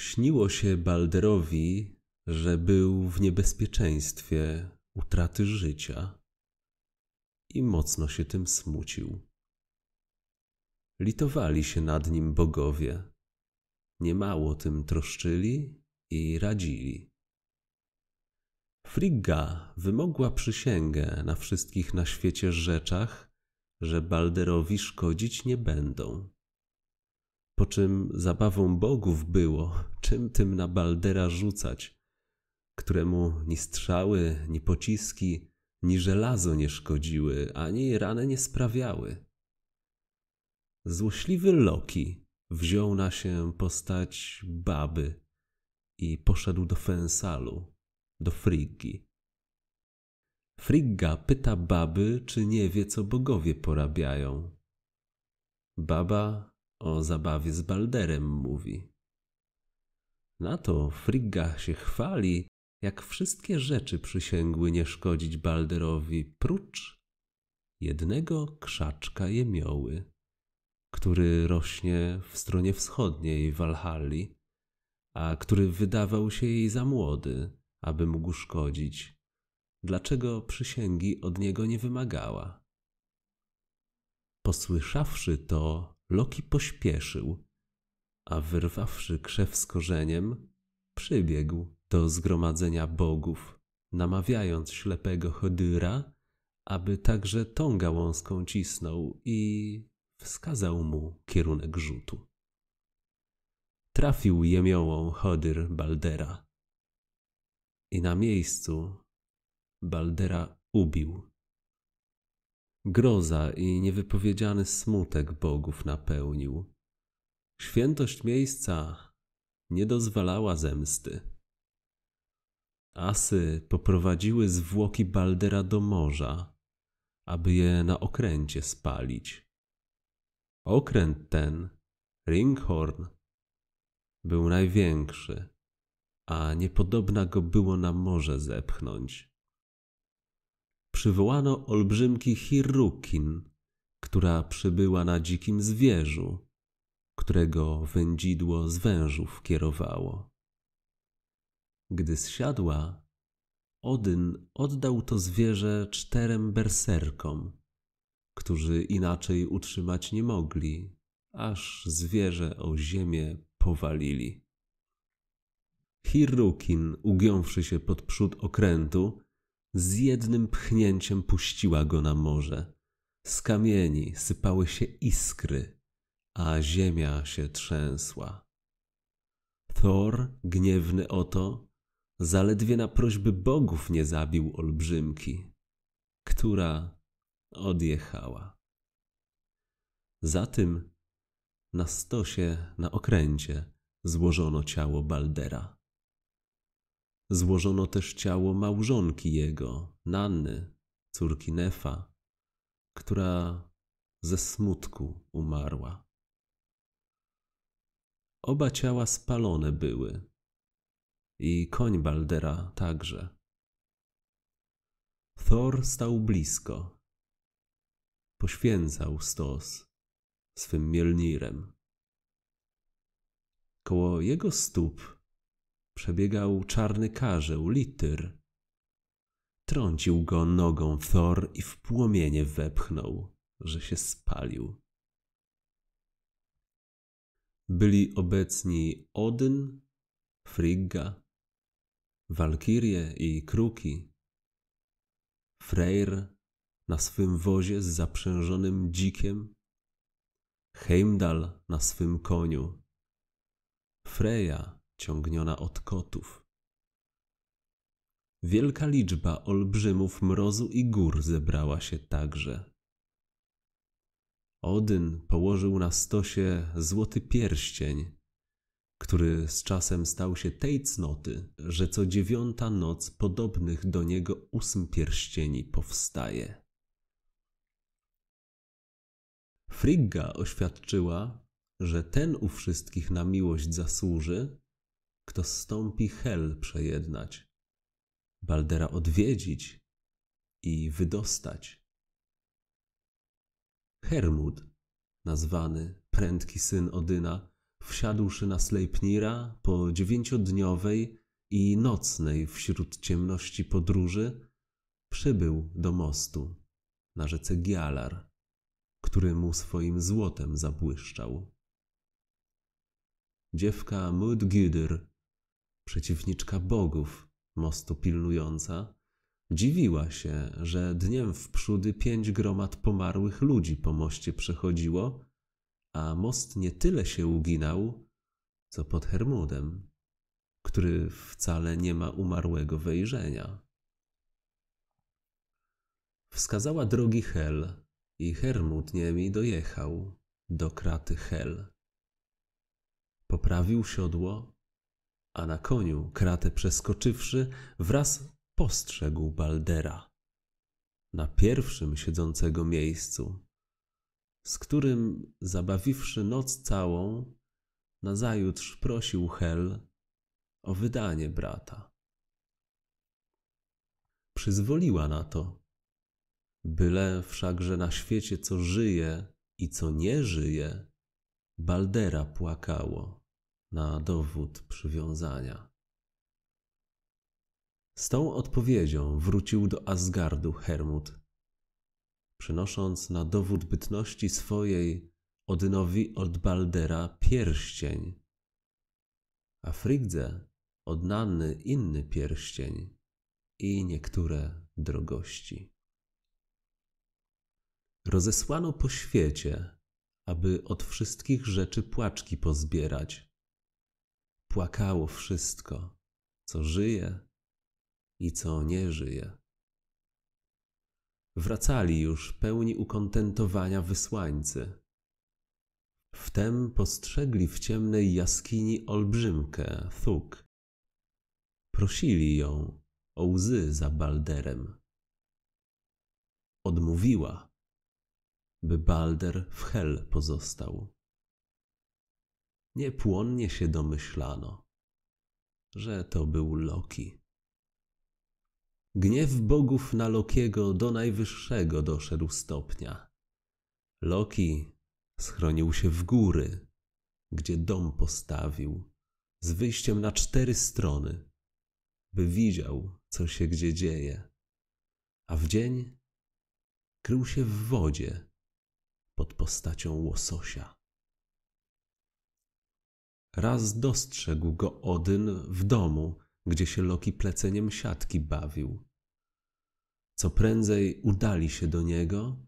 Śniło się Balderowi, że był w niebezpieczeństwie utraty życia i mocno się tym smucił. Litowali się nad nim bogowie, niemało tym troszczyli i radzili. Frigga wymogła przysięgę na wszystkich na świecie rzeczach, że Balderowi szkodzić nie będą po czym zabawą bogów było, czym tym na Baldera rzucać, któremu ni strzały, ni pociski, ni żelazo nie szkodziły, ani rany nie sprawiały. Złośliwy Loki wziął na się postać baby i poszedł do Fensalu, do Friggi. Frigga pyta baby, czy nie wie, co bogowie porabiają. Baba o zabawie z Balderem mówi. Na to Frigga się chwali, jak wszystkie rzeczy przysięgły nie szkodzić Balderowi, prócz jednego krzaczka jemioły, który rośnie w stronie wschodniej Walhalli, a który wydawał się jej za młody, aby mógł szkodzić. Dlaczego przysięgi od niego nie wymagała? Posłyszawszy to, Loki pośpieszył, a wyrwawszy krzew z korzeniem, przybiegł do zgromadzenia bogów, namawiając ślepego Chodyra, aby także tą gałązką cisnął i wskazał mu kierunek rzutu. Trafił jemiołą Chodyr Baldera. I na miejscu Baldera ubił groza i niewypowiedziany smutek bogów napełnił. Świętość miejsca nie dozwalała zemsty. Asy poprowadziły zwłoki Baldera do morza, aby je na okręcie spalić. Okręt ten, Ringhorn, był największy, a niepodobna go było na morze zepchnąć przywołano olbrzymki Hirukin, która przybyła na dzikim zwierzu, którego wędzidło z wężów kierowało. Gdy zsiadła, Odyn oddał to zwierzę czterem berserkom, którzy inaczej utrzymać nie mogli, aż zwierzę o ziemię powalili. Hirukin, ugiąwszy się pod przód okrętu, z jednym pchnięciem puściła go na morze. Z kamieni sypały się iskry, a ziemia się trzęsła. Thor, gniewny o to, zaledwie na prośby bogów nie zabił olbrzymki, która odjechała. Za tym na stosie na okręcie złożono ciało Baldera. Złożono też ciało małżonki jego, Nanny, córki Nefa, która ze smutku umarła. Oba ciała spalone były i koń Baldera także. Thor stał blisko. Poświęcał stos swym mielnirem. Koło jego stóp przebiegał czarny karzeł, lityr. Trącił go nogą Thor i w płomienie wepchnął, że się spalił. Byli obecni Odyn, Frigga, Walkirie i Kruki. Freyr na swym wozie z zaprzężonym dzikiem, Heimdall na swym koniu, Freya ciągniona od kotów. Wielka liczba olbrzymów mrozu i gór zebrała się także. Odyn położył na stosie złoty pierścień, który z czasem stał się tej cnoty, że co dziewiąta noc podobnych do niego ósm pierścieni powstaje. Frigga oświadczyła, że ten u wszystkich na miłość zasłuży kto stąpi Hel przejednać, Baldera odwiedzić i wydostać. Hermud, nazwany prędki syn Odyna, wsiadłszy na Sleipnira po dziewięciodniowej i nocnej wśród ciemności podróży, przybył do mostu na rzece Gialar, który mu swoim złotem zabłyszczał. Dziewka Mudgydyr przeciwniczka bogów, mostu pilnująca, dziwiła się, że dniem wprzódy pięć gromad pomarłych ludzi po moście przechodziło, a most nie tyle się uginał, co pod Hermudem, który wcale nie ma umarłego wejrzenia. Wskazała drogi Hel i Hermud niemi dojechał do kraty Hel. Poprawił siodło a na koniu, kratę przeskoczywszy, wraz postrzegł Baldera. Na pierwszym siedzącego miejscu, z którym, zabawiwszy noc całą, nazajutrz prosił Hel o wydanie brata. Przyzwoliła na to, byle wszakże na świecie, co żyje i co nie żyje, Baldera płakało na dowód przywiązania. Z tą odpowiedzią wrócił do Asgardu Hermut, przynosząc na dowód bytności swojej Odynowi od Baldera pierścień, a Frigdze odnany inny pierścień i niektóre drogości. Rozesłano po świecie, aby od wszystkich rzeczy płaczki pozbierać, płakało wszystko, co żyje i co nie żyje. Wracali już pełni ukontentowania wysłańcy. Wtem postrzegli w ciemnej jaskini olbrzymkę, Thuk. Prosili ją o łzy za Balderem. Odmówiła, by Balder w Hel pozostał niepłonnie się domyślano, że to był Loki. Gniew bogów na Lokiego do najwyższego doszedł stopnia. Loki schronił się w góry, gdzie dom postawił, z wyjściem na cztery strony, by widział, co się gdzie dzieje. A w dzień krył się w wodzie pod postacią łososia. Raz dostrzegł go Odyn w domu, gdzie się Loki pleceniem siatki bawił. Co prędzej udali się do niego,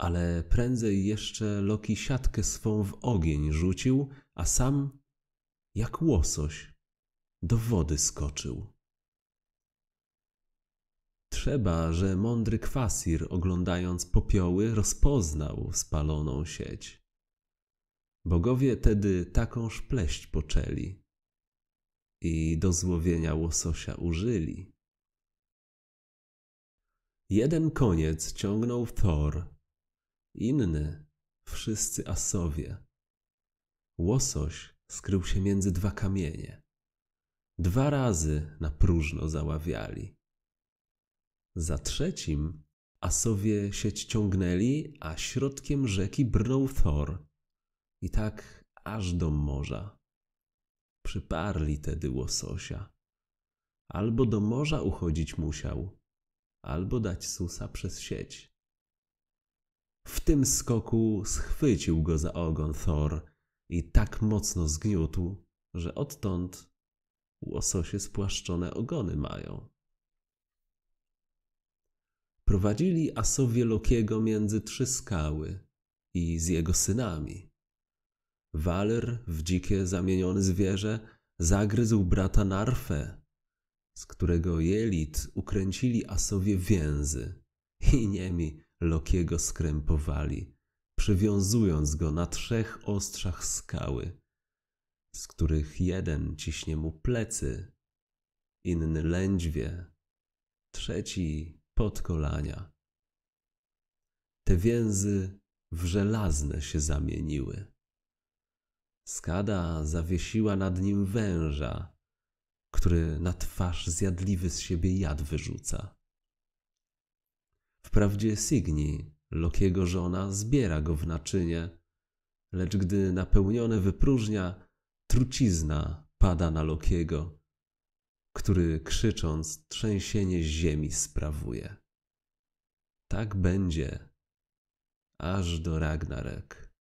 ale prędzej jeszcze Loki siatkę swą w ogień rzucił, a sam, jak łosoś, do wody skoczył. Trzeba, że mądry kwasir, oglądając popioły, rozpoznał spaloną sieć. Bogowie tedy taką szpleść poczęli i do złowienia łososia użyli. Jeden koniec ciągnął Thor, inny wszyscy asowie. Łosoś skrył się między dwa kamienie. Dwa razy na próżno załawiali. Za trzecim asowie sieć ciągnęli, a środkiem rzeki brnął Thor i tak aż do morza. Przyparli tedy łososia. Albo do morza uchodzić musiał, albo dać susa przez sieć. W tym skoku schwycił go za ogon Thor i tak mocno zgniótł, że odtąd łososie spłaszczone ogony mają. Prowadzili Asowie Lokiego między trzy skały i z jego synami. Waler w dzikie zamienione zwierzę zagryzł brata Narfę, z którego jelit ukręcili asowie więzy i niemi Lokiego skrępowali, przywiązując go na trzech ostrzach skały, z których jeden ciśnie mu plecy, inny lędźwie, trzeci pod kolania. Te więzy w żelazne się zamieniły. Skada zawiesiła nad nim węża, który na twarz zjadliwy z siebie jad wyrzuca. Wprawdzie Signi, Lokiego żona, zbiera go w naczynie, lecz gdy napełnione wypróżnia, trucizna pada na Lokiego, który krzycząc trzęsienie ziemi sprawuje. Tak będzie, aż do Ragnarek.